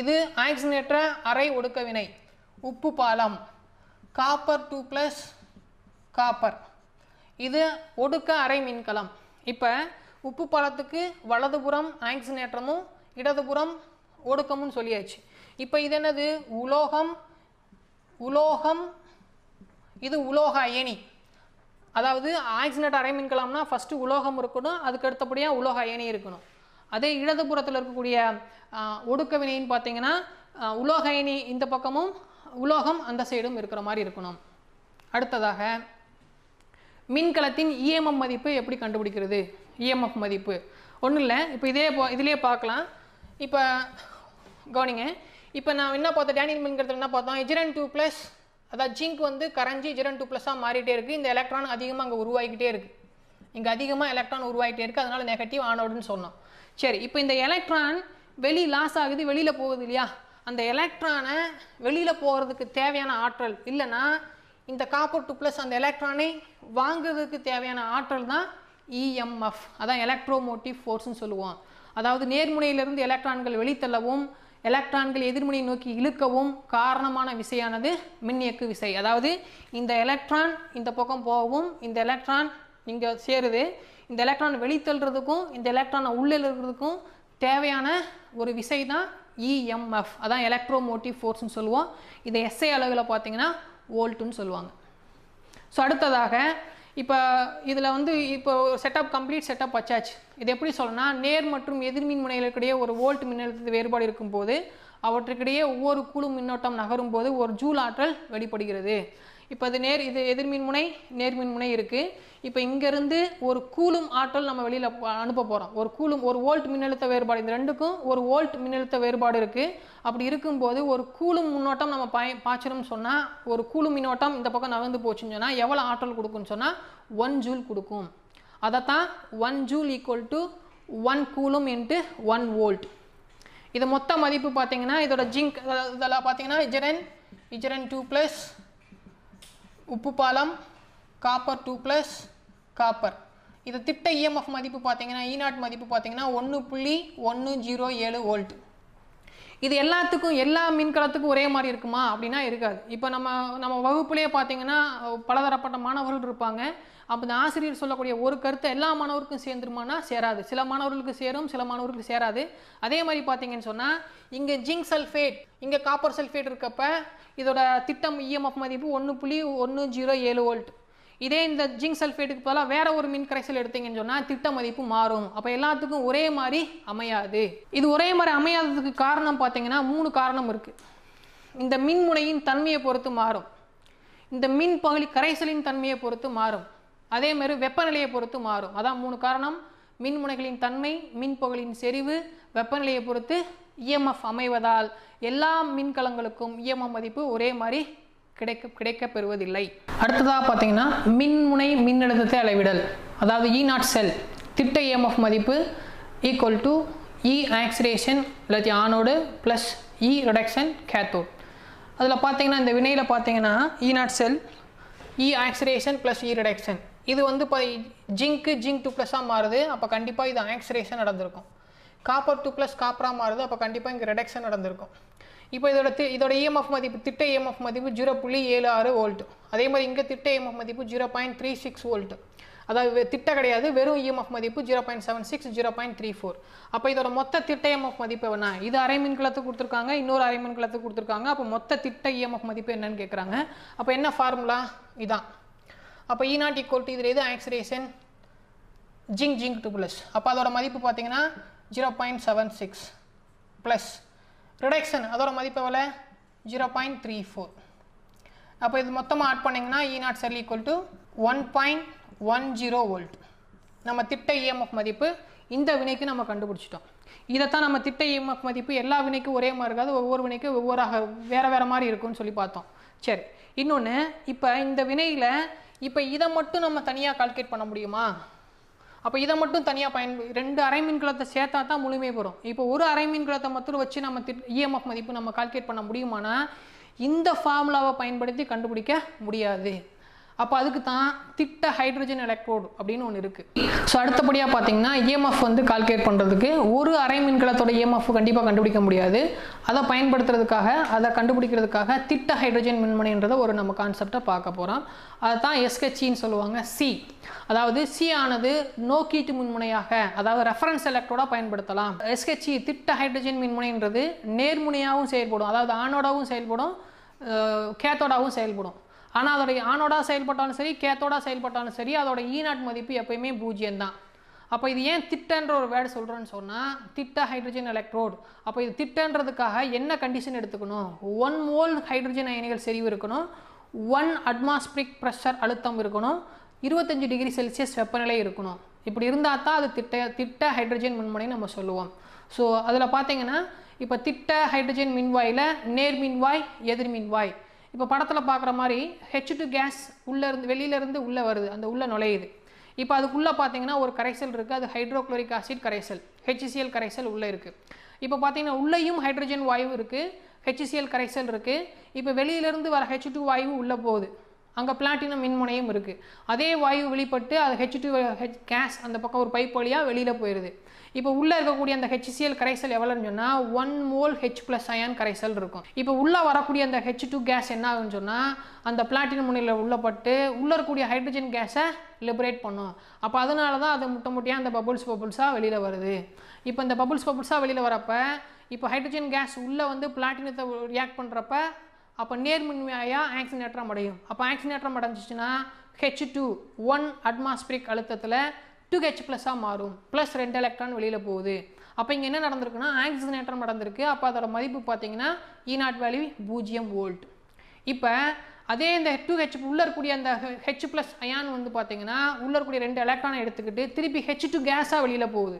இது ஆக்சினேட்டர் அரை ஒடுக்க வினை உப்பு பாலம் காப்பர் டூ ப்ளஸ் காப்பர் இது ஒடுக்க அரை மின்கலம் இப்போ உப்பு பழத்துக்கு வலதுபுறம் ஆக்சினேற்றமும் இடதுபுறம் ஒடுக்கமும் சொல்லியாச்சு இப்போ இது என்னது உலோகம் உலோகம் இது உலோக அயனி அதாவது ஆக்சினேட் அரைமின்கலாம்னா ஃபஸ்ட்டு உலோகம் இருக்கணும் அதுக்கு அடுத்தபடியாக உலோக அயனி இருக்கணும் அதே இடதுபுறத்தில் இருக்கக்கூடிய ஒடுக்க வினைன்னு பார்த்தீங்கன்னா உலோக அயனி இந்த பக்கமும் உலோகம் அந்த சைடும் இருக்கிற மாதிரி இருக்கணும் அடுத்ததாக மின்கலத்தின் இஎம்எம் மதிப்பு எப்படி கண்டுபிடிக்கிறது இஎம்எஃப் e மதிப்பு ஒன்றும் இல்லை இப்போ இதே போ இதுலேயே பார்க்கலாம் இப்போ கவனிங்க இப்போ நான் என்ன பார்த்தேன் டேனியல் என்ன பார்த்தோம் ஜிரன் டூ ப்ளஸ் அதாவது ஜிங்க் வந்து கரைஞ்சி ஜிரன் டூ ப்ளஸ்ஸாக மாறிட்டே இருக்குது இந்த எலக்ட்ரான் அதிகமாக அங்கே உருவாகிக்கிட்டே இருக்குது இங்கே அதிகமாக எலக்ட்ரான் உருவாகிட்டே இருக்குது அதனால் நெகட்டிவ் ஆனோடுன்னு சொன்னோம் சரி இப்போ இந்த எலக்ட்ரான் வெளி லாஸ் ஆகுது வெளியில் போகுது இல்லையா அந்த எலக்ட்ரானை வெளியில் போகிறதுக்கு தேவையான ஆற்றல் இல்லைன்னா இந்த காப்பர் டூ ப்ளஸ் அந்த எலக்ட்ரானை வாங்குறதுக்கு தேவையான ஆற்றல் தான் இஎம்எஃப் e அதான் எலக்ட்ரோமோட்டிவ் ஃபோர்ஸ்னு சொல்லுவோம் அதாவது நேர்முனையிலிருந்து எலக்ட்ரான்கள் வெளித்தள்ளவும் எலக்ட்ரான்கள் எதிர்முனை நோக்கி இழுக்கவும் காரணமான விசையானது மின்னியக்கு விசை அதாவது இந்த எலக்ட்ரான் இந்த பக்கம் போகவும் இந்த எலக்ட்ரான் இங்கே சேருது இந்த எலக்ட்ரான் வெளித்தள்ளுறதுக்கும் இந்த எலக்ட்ரானை உள்ளே இருக்கிறதுக்கும் தேவையான ஒரு விசை தான் இஎம்எஃப் e அதான் எலக்ட்ரோமோட்டிவ் ஃபோர்ஸ்னு சொல்லுவோம் இந்த எஸ்ஐ அளவில் பார்த்தீங்கன்னா ஓல்ட்டுன்னு சொல்லுவாங்க ஸோ அடுத்ததாக இப்போ இதில் வந்து இப்போ செட்டப் கம்ப்ளீட் செட்டப் வச்சாச்சு இது எப்படி சொல்லணும்னா நேர் மற்றும் எதிர்மின் முனைகளுக்கிடையே ஒரு வோல்ட் மின்னழுத்த வேறுபாடு இருக்கும்போது அவற்றுக்கிடையே ஒவ்வொரு குழு மின்னோட்டம் நகரும் போது ஒரு ஜூல் ஆற்றல் வெளிப்படுகிறது இப்போ அது நேர் இது எதிர்மின் முனை நேர்மின் முனை இருக்குது இப்போ இங்கேருந்து ஒரு கூலும் ஆற்றல் நம்ம வெளியில் அனுப்ப போகிறோம் ஒரு கூலும் ஒரு வோல்ட் மின்னழுத்த வேறுபாடு இந்த ரெண்டுக்கும் ஒரு வோல்ட் மின்னழுத்த வேறுபாடு இருக்குது அப்படி இருக்கும்போது ஒரு கூலும் முன்னோட்டம் நம்ம பாய் பாய்ச்சணும்னு சொன்னால் ஒரு கூலும் மின்னோட்டம் இந்த பக்கம் நகர்ந்து போச்சுன்னு சொன்னால் எவ்வளோ ஆற்றல் கொடுக்குன்னு சொன்னால் ஒன் ஜூல் கொடுக்கும் அதைத்தான் one joule equal to one coulomb into one volt இது மொத்த மதிப்பு பார்த்தீங்கன்னா இதோட ஜிங்க் இதெல்லாம் பார்த்தீங்கன்னா இஜரன் இஜரன் டூ ப்ளஸ் உப்பு பாலம் காப்பர் டூ ப்ளஸ் காப்பர் இது திட்ட இஎம்எஃப் e மதிப்பு பார்த்தீங்கன்னா ஈநாட் e மதிப்பு பார்த்தீங்கன்னா ஒன்று புள்ளி ஒன்று ஜீரோ ஏழு வோல்ட் இது எல்லாத்துக்கும் எல்லா மின்கலத்துக்கும் ஒரே மாதிரி இருக்குமா அப்படின்னா இருக்காது இப்போ நம்ம நம்ம வகுப்புலேயே பார்த்தீங்கன்னா பலதரப்பட்ட மாணவர்கள் இருப்பாங்க அப்போ இந்த ஆசிரியர் சொல்லக்கூடிய ஒரு கருத்தை எல்லா மாணவருக்கும் சேர்ந்துருமானா சேராது சில மாணவர்களுக்கு சேரும் சில மாணவர்களுக்கு சேராது அதே மாதிரி பார்த்தீங்கன்னு சொன்னால் இங்கே ஜிங்க் சல்ஃபேட் இங்கே காப்பர் சல்ஃபேட் இருக்கப்ப இதோட திட்டம் இஎம்எஃப் e மதிப்பு ஒன்று புள்ளி ஒன்று ஜீரோ ஏழு வோல்ட் இதே இந்த ஜிங்க் சல்ஃபேட்டுக்கு பதிலாக வேற ஒரு மின் கரைசல் எடுத்தீங்கன்னு சொன்னால் திட்ட மதிப்பு மாறும் அப்போ எல்லாத்துக்கும் ஒரே மாதிரி அமையாது இது ஒரே மாதிரி அமையாததுக்கு காரணம் பார்த்தீங்கன்னா மூணு காரணம் இருக்குது இந்த மின்முனையின் தன்மையை பொறுத்து மாறும் இந்த மின் பகுதி கரைசலின் தன்மையை பொறுத்து மாறும் அதே மாதிரி வெப்பநிலையை பொறுத்து மாறும் அதான் மூணு காரணம் மின்முனைகளின் தன்மை மின்புகளின் செறிவு வெப்பநிலையை பொறுத்து இஎம்எஃப் e அமைவதால் எல்லா மின்கலங்களுக்கும் இஎம்எஃப் e மதிப்பு ஒரே மாதிரி கிடைக்க கிடைக்க பெறுவதில்லை அடுத்ததாக பார்த்தீங்கன்னா மின்முனை மின்னழுத்தத்தை அளவிடல் அதாவது இ நாட் செல் திட்ட இஎம்எஃப் e மதிப்பு ஈக்குவல் டு இ ஆக்சிடேஷன் இல்லாட்டி anode plus E reduction cathode அதில் பார்த்தீங்கன்னா இந்த வினையில் பார்த்தீங்கன்னா E naught cell E oxidation plus E reduction இது வந்து இப்போ ஜிங்க்கு ஜிங்க் டூ ப்ளஸ்ஸாக மாறுது அப்போ கண்டிப்பாக இது ஆக்சிரேஷன் நடந்திருக்கும் காப்பர் டூ ப்ளஸ் காப்பராக மாறுது அப்போ கண்டிப்பாக இங்கே ரிடக்ஷன் நடந்திருக்கும் இப்போ இதோட தி இதோட இஎம்எஃப் e மதிப்பு திட்ட இஎம்எஃப் e மதிப்பு ஜீரோ புள்ளி ஏழு ஆறு வோல்ட்டு அதே மாதிரி இங்கே திட்ட இஎம்எஃப் e மதிப்பு zero point three six volt அதாவது திட்ட கிடையாது வெறும் இஎம்எஃப் மதிப்பு zero point seven six zero point three four அப்போ இதோட மொத்த திட்ட இஎம்எஃப் மதிப்பு என்ன இது அரை மின் கொடுத்துருக்காங்க இன்னொரு அரை மின் கொடுத்துருக்காங்க அப்போ மொத்த திட்ட இஎம்எஃப் மதிப்பு என்னன்னு கேட்குறாங்க அப்போ என்ன ஃபார்முலா இதான் அப்போ இ நாட் ஈக்குவல் டு இதில் எது oxidation zinc zinc two plus அப்போ அதோட மதிப்பு பார்த்தீங்கன்னா zero point seven six plus reduction அதோட மதிப்பு எவ்வளோ ஜீரோ பாயிண்ட் த்ரீ ஃபோர் அப்போ இது மொத்தமாக ஆட் பண்ணிங்கன்னா E naught cell equal to one point one zero volt நம்ம திட்ட இஎம்எஃப் e மதிப்பு இந்த வினைக்கு நம்ம கண்டுபிடிச்சிட்டோம் இதைத்தான் நம்ம திட்ட இஎம்எஃப் e மதிப்பு எல்லா வினைக்கும் ஒரே மாதிரி இருக்காது ஒவ்வொரு வினைக்கும் ஒவ்வொரு வேறு வேறு மாதிரி இருக்கும்னு சொல்லி பார்த்தோம் சரி இன்னொன்று இப்போ இந்த வினையில் இப்போ இதை மட்டும் நம்ம தனியாக கால்குலேட் பண்ண முடியுமா அப்போ இதை மட்டும் தனியாக பயன் ரெண்டு அரை மின்கலத்தை சேர்த்தா தான் முழுமை போகிறோம் இப்போ ஒரு அரை மின்கலத்தை மட்டும் வச்சு நம்ம இஎம்எஃப் e மதிப்பு நம்ம கால்குலேட் பண்ண முடியுமானா இந்த ஃபார்முலாவை பயன்படுத்தி கண்டுபிடிக்க முடியாது அப்போ அதுக்கு தான் திட்ட ஹைட்ரஜன் எலக்ட்ரோடு அப்படின்னு ஒன்று இருக்குது ஸோ அடுத்தபடியாக பார்த்தீங்கன்னா இஎம்எஃப் e வந்து கால்குலேட் பண்ணுறதுக்கு ஒரு அரை மின்கலத்தோட இஎம்எஃப் e கண்டிப்பாக கண்டுபிடிக்க முடியாது அதை பயன்படுத்துறதுக்காக அதை கண்டுபிடிக்கிறதுக்காக திட்ட ஹைட்ரஜன் மின்மணின்றதை ஒரு நம்ம கான்செப்டை பார்க்க போகிறோம் அதை தான் எஸ்கெச்சின்னு e சொல்லுவாங்க சி அதாவது சி ஆனது நோக்கீட்டு மின்முனையாக அதாவது ரெஃபரன்ஸ் எலக்ட்ரோடாக பயன்படுத்தலாம் எஸ்கெச்சி திட்ட ஹைட்ரஜன் மின்முனைன்றது நேர்முனையாகவும் செயல்படும் அதாவது ஆனோடாவும் செயல்படும் கேத்தோடாவும் செயல்படும் ஆனால் அதோடைய ஆணோட செயல்பட்டாலும் சரி கேத்தோட செயல்பட்டாலும் சரி அதோட நாட் மதிப்பு எப்பயுமே பூஜ்ஜியம் தான் அப்போ இது ஏன் திட்டன்ற ஒரு வேர்டு சொல்கிறேன்னு சொன்னால் திட்ட ஹைட்ரஜன் எலக்ட்ரோடு அப்போ இது திட்டன்றதுக்காக என்ன கண்டிஷன் எடுத்துக்கணும் ஒன் மோல் ஹைட்ரஜன் அயனிகள் செறிவு இருக்கணும் ஒன் அட்மாஸ்பிரிக் ப்ரெஷர் அழுத்தம் இருக்கணும் இருபத்தஞ்சு டிகிரி செல்சியஸ் வெப்பநிலை இருக்கணும் இப்படி இருந்தால் தான் அது திட்ட திட்ட ஹைட்ரஜன் மின்முனை நம்ம சொல்லுவோம் ஸோ அதில் பார்த்தீங்கன்னா இப்போ திட்ட ஹைட்ரஜன் மின்வாயில் நேர்மின்வாய் எதிர்மின்வாய் இப்போ படத்தில் பார்க்குற மாதிரி ஹெச் டு கேஸ் உள்ளேருந்து வெளியிலேருந்து உள்ளே வருது அந்த உள்ளே நுழையுது இப்போ அதுக்குள்ளே பார்த்தீங்கன்னா ஒரு கரைசல் இருக்குது அது ஹைட்ரோக்ளோரிக் ஆசிட் கரைசல் ஹெச்சிசிஎல் கரைசல் உள்ளே இருக்குது இப்போ பார்த்தீங்கன்னா உள்ளேயும் ஹைட்ரஜன் வாயு இருக்குது ஹெச்சிசிஎல் கரைசல் இருக்குது இப்போ வெளியிலேருந்து வர ஹெச் டூ வாயு உள்ளே போகுது அங்கே பிளாட்டினம் மின்முனையும் இருக்குது அதே வாயு வெளிப்பட்டு அது ஹெச் டூ ஹெச் கேஸ் அந்த பக்கம் ஒரு பைப் வழியாக வெளியில் போயிடுது இப்போ உள்ளே இருக்கக்கூடிய அந்த ஹெச்சிஎல் கரைசல் எவ்வளோன்னு சொன்னால் one mole H plus ion கரைசல் இருக்கும் இப்போ உள்ளே வரக்கூடிய அந்த ஹெச் டூ கேஸ் என்ன ஆகுன்னு சொன்னால் அந்த பிளாட்டின் முனையில் உள்ளப்பட்டு உள்ளே இருக்கக்கூடிய ஹைட்ரஜன் கேஸை லிபரேட் பண்ணும் அப்போ அதனால தான் அது முட்டை முட்டையாக அந்த பபுள்ஸ் பபுள்ஸாக வெளியில் வருது இப்போ இந்த பபுள்ஸ் பபுள்ஸாக வெளியில் வரப்போ இப்போ ஹைட்ரஜன் கேஸ் உள்ளே வந்து பிளாட்டினத்தை ரியாக்ட் பண்ணுறப்ப அப்போ நேர்மின்மையாக ஆக்சினேற்றம் அடையும் அப்போ ஆக்சினேற்றம் அடைஞ்சிச்சுன்னா ஹெச் டூ ஒன் அட்மாஸ்பிரிக் அழுத்தத்தில் டூ ஹெச் ப்ளஸ்ஸாக மாறும் ப்ளஸ் ரெண்டு எலக்ட்ரான் வெளியில் போகுது அப்போ இங்கே என்ன நடந்திருக்குன்னா ஆக்சிஜனேட்டர் நடந்திருக்கு அப்போ அதோட மதிப்பு பார்த்தீங்கன்னா இ e நாட் வேல்யூ பூஜ்ஜியம் வோல்ட் இப்போ அதே இந்த டூ ஹெச் உள்ளே இருக்கக்கூடிய அந்த ஹெச் ப்ளஸ் அயான் வந்து பார்த்தீங்கன்னா உள்ளே இருக்கக்கூடிய ரெண்டு எலக்ட்ரானை எடுத்துக்கிட்டு திருப்பி ஹெச் டூ கேஸாக வெளியில் போகுது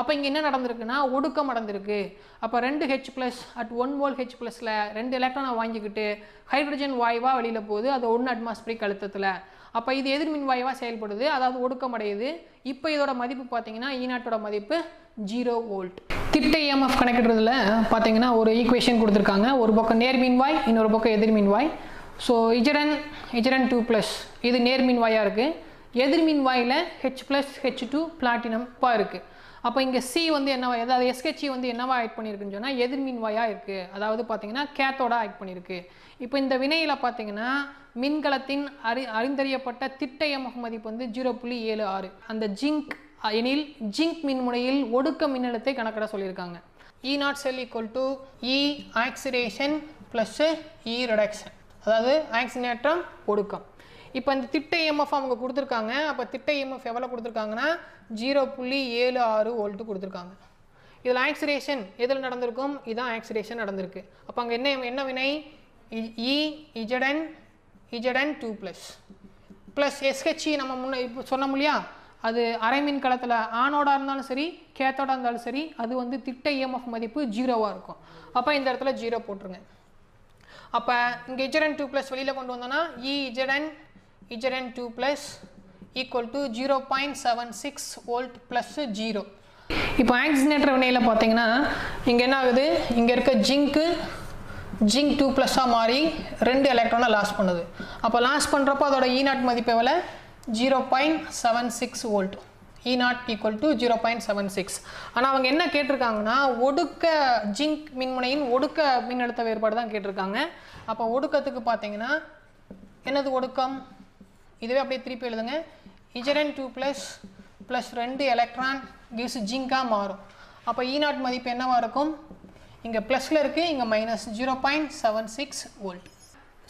அப்போ இங்கே என்ன நடந்திருக்குன்னா ஒடுக்கம் நடந்திருக்கு அப்போ ரெண்டு H plus at one mole H ப்ளஸில் ரெண்டு எலக்ட்ரானை வாங்கிக்கிட்டு ஹைட்ரஜன் வாயுவாக வெளியில் போகுது அது ஒன்று அட்மாஸ்பிரிக் அழுத்தத்தில் அப்போ இது எதிர்மின்வாயுவாக செயல்படுது அதாவது ஒடுக்கமடையுது இப்போ இதோட மதிப்பு பார்த்தீங்கன்னா ஈநாட்டோட மதிப்பு ஜீரோ வோல்ட் திட்ட இஎம்எஃப் e கணக்கிடுறதுல பார்த்தீங்கன்னா ஒரு ஈக்குவேஷன் கொடுத்துருக்காங்க ஒரு பக்கம் நேர்மின்வாய் இன்னொரு பக்கம் எதிர்மின்வாய் ஸோ இஜரன் இஜரன் டூ ப்ளஸ் இது நேர்மின்வாயாக இருக்குது எதிர்மின்வாயில் ஹெச் ப்ளஸ் ஹெச் டூ பிளாட்டினம்பாக இருக்குது அப்போ இங்கே சி வந்து என்னவா அதாவது எஸ்கெச்சி e வந்து என்னவா ஆக்ட் பண்ணியிருக்குன்னு சொன்னால் எதிர்மின்வாயாக இருக்குது அதாவது பார்த்தீங்கன்னா கேத்தோட ஆக்ட் பண்ணியிருக்கு இப்போ இந்த வினையில் பார்த்தீங்கன்னா மின்கலத்தின் அறி அறிந்தறியப்பட்ட திட்டையமக மதிப்பு வந்து ஜீரோ புள்ளி ஏழு ஆறு அந்த ஜிங்க் எனில் ஜிங்க் மின்முனையில் ஒடுக்க மின்னழுத்தை கணக்கிட சொல்லியிருக்காங்க E naught cell equal to E oxidation plus E reduction அதாவது ஆக்சினேற்றம் ஒடுக்கம் இப்போ இந்த திட்ட இஎம்எஃப் e அவங்க கொடுத்துருக்காங்க அப்போ திட்ட இஎம்எஃப் e எவ்வளோ கொடுத்துருக்காங்கன்னா ஜீரோ புள்ளி ஏழு ஆறு ஓல்ட்டு கொடுத்துருக்காங்க இதில் ஆக்சிடேஷன் எதில் நடந்திருக்கும் இதுதான் ஆக்சிடேஷன் நடந்திருக்கு அப்போ அங்கே என்ன என்ன வினை இ இஜடன் இஜடன் டூ ப்ளஸ் ப்ளஸ் எஸ்ஹெச்இ நம்ம முன்னே இப்போ சொன்ன முடியா அது அரைமின் களத்தில் ஆனோடாக இருந்தாலும் சரி கேத்தோடாக இருந்தாலும் சரி அது வந்து திட்ட இஎம்எஃப் e மதிப்பு ஜீரோவாக இருக்கும் அப்போ இந்த இடத்துல ஜீரோ போட்டுருங்க அப்போ இங்கே இஜடன் டூ ப்ளஸ் வெளியில் கொண்டு வந்தோன்னா இ இஜடன் Zn2 plus equal to 0.76 volt plus 0 இப்போ ஆக்சினேட்டர் வினையில் பார்த்தீங்கன்னா இங்கே என்ன ஆகுது இங்கே இருக்க ஜிங்க்கு ஜிங்க் டூ ப்ளஸ்ஸாக மாறி ரெண்டு எலக்ட்ரானை லாஸ் பண்ணுது அப்போ லாஸ் பண்ணுறப்போ அதோட இ நாட் மதிப்பு எவ்வளோ zero point seven six volt E naught equal to zero point seven six ஆனால் அவங்க என்ன கேட்டிருக்காங்கன்னா ஒடுக்க ஜிங்க் மின்முனையின் ஒடுக்க மின்னழுத்த வேறுபாடு தான் கேட்டிருக்காங்க அப்போ ஒடுக்கத்துக்கு பார்த்தீங்கன்னா என்னது ஒடுக்கம் இதுவே அப்படியே திருப்பி எழுதுங்க இஜரன் டூ ப்ளஸ் ப்ளஸ் ரெண்டு எலக்ட்ரான் கிவ்ஸ் ஜிங்காக மாறும் அப்போ இ நாட் மதிப்பு என்னவாக இருக்கும் இங்கே ப்ளஸில் இருக்குது இங்கே minus zero point seven six volt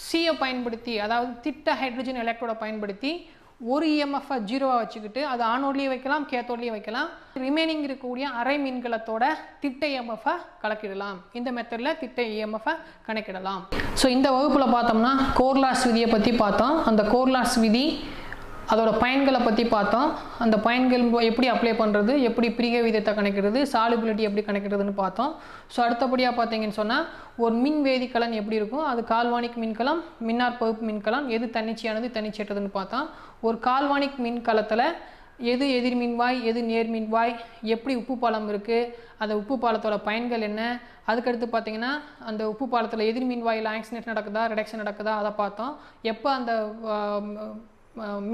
சியை பயன்படுத்தி அதாவது திட்ட ஹைட்ரஜன் எலக்ட்ரோட பயன்படுத்தி ஒரு இஎம்எஃப்பை e ஜீரோவாக வச்சுக்கிட்டு அது ஆனோட்லேயும் வைக்கலாம் கேத்தோட்லேயும் வைக்கலாம் ரிமைனிங் இருக்கக்கூடிய அரை மின்கலத்தோட திட்ட இஎம்எஃப்பை e கலக்கிடலாம் இந்த மெத்தடில் திட்ட இஎம்எஃப்பை e கணக்கிடலாம் ஸோ இந்த வகுப்பில் பார்த்தோம்னா கோர்லாஸ் விதியை பற்றி பார்த்தோம் அந்த கோர்லாஸ் விதி அதோட பயன்களை பற்றி பார்த்தோம் அந்த பயன்கள் எப்படி அப்ளை பண்ணுறது எப்படி பிரிக விதத்தை கணக்கிடுறது சாலிபிலிட்டி எப்படி கணக்கிடுறதுன்னு பார்த்தோம் ஸோ அடுத்தபடியாக பார்த்தீங்கன்னு சொன்னால் ஒரு மின் வேதிக்கலன் எப்படி இருக்கும் அது கால்வானிக் மின்கலம் மின்னார் பகுப்பு மின்கலம் எது தன்னிச்சையானது தன்னிச்சையற்றதுன்னு பார்த்தோம் ஒரு கால்வானிக் மின் கலத்தில் எது எதிர்மின்வாய் எது நேர்மின்வாய் எப்படி உப்பு பாலம் இருக்குது அந்த உப்பு பாலத்தோட பயன்கள் என்ன அதுக்கடுத்து பார்த்தீங்கன்னா அந்த உப்பு பாலத்தில் எதிர்மின்வாயில் மின்வாயில் ஆக்சிடென்ட் நடக்குதா ரிடக்ஷன் நடக்குதா அதை பார்த்தோம் எப்போ அந்த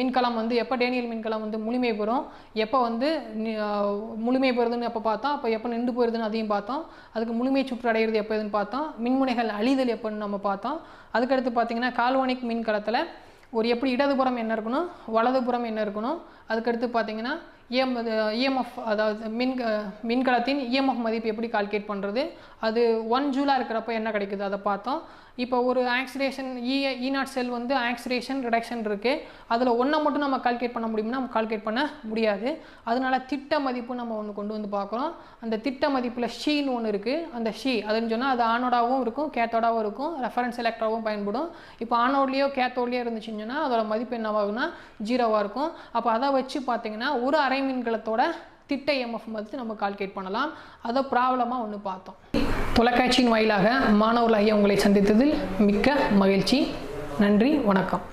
மின்கலம் வந்து எப்போ டேனியல் மின்கலம் வந்து முழுமை பெறும் எப்போ வந்து முழுமை பெறுதுன்னு எப்போ பார்த்தோம் அப்போ எப்போ நின்று போயிருதுன்னு அதையும் பார்த்தோம் அதுக்கு முழுமை சுற்று அடைகிறது எப்போ எதுன்னு பார்த்தோம் மின்முனைகள் அழிதல் எப்போன்னு நம்ம பார்த்தோம் அதுக்கடுத்து பார்த்தீங்கன்னா கால்வானிக் மின்கலத்தில் ஒரு எப்படி இடதுபுறம் என்ன இருக்கணும் வலதுபுறம் என்ன இருக்கணும் அதுக்கடுத்து பார்த்தீங்கன்னா இஎம் இஎம்எஃப் அதாவது மின் மின்கலத்தின் இஎம்எஃப் மதிப்பு எப்படி கால்குலேட் பண்ணுறது அது ஒன் ஜூலாக இருக்கிறப்ப என்ன கிடைக்குது அதை பார்த்தோம் இப்போ ஒரு ஆக்சிடேஷன் இ நாட் செல் வந்து ஆக்சிடேஷன் ரிடக்ஷன் இருக்குது அதில் ஒன்றை மட்டும் நம்ம கால்குலேட் பண்ண முடியும்னா நம்ம கால்குலேட் பண்ண முடியாது அதனால் திட்ட மதிப்பு நம்ம ஒன்று கொண்டு வந்து பார்க்குறோம் அந்த திட்ட மதிப்பில் ஷீன்னு ஒன்று இருக்குது அந்த ஷீ அதுன்னு சொன்னால் அது ஆனோடாகவும் இருக்கும் கேத்தோடாகவும் இருக்கும் ரெஃபரன்ஸ் எலக்ட்ராவும் பயன்படும் இப்போ ஆனோட்லேயோ கேத்தோட்லேயோ இருந்துச்சுன்னா அதோடய அதோட மதிப்பு என்னவாகும்னா ஜீரோவாக இருக்கும் அப்போ அதை வச்சு பார்த்தீங்கன்னா ஒரு அரை மின்கலத்தோட திட்ட எம்எஃப் வந்து நம்ம கால்குலேட் பண்ணலாம் அதை ப்ராப்ளமாக ஒன்று பார்த்தோம் தொலைக்காட்சியின் வாயிலாக மாணவர்களாகிய உங்களை சந்தித்ததில் மிக்க மகிழ்ச்சி நன்றி வணக்கம்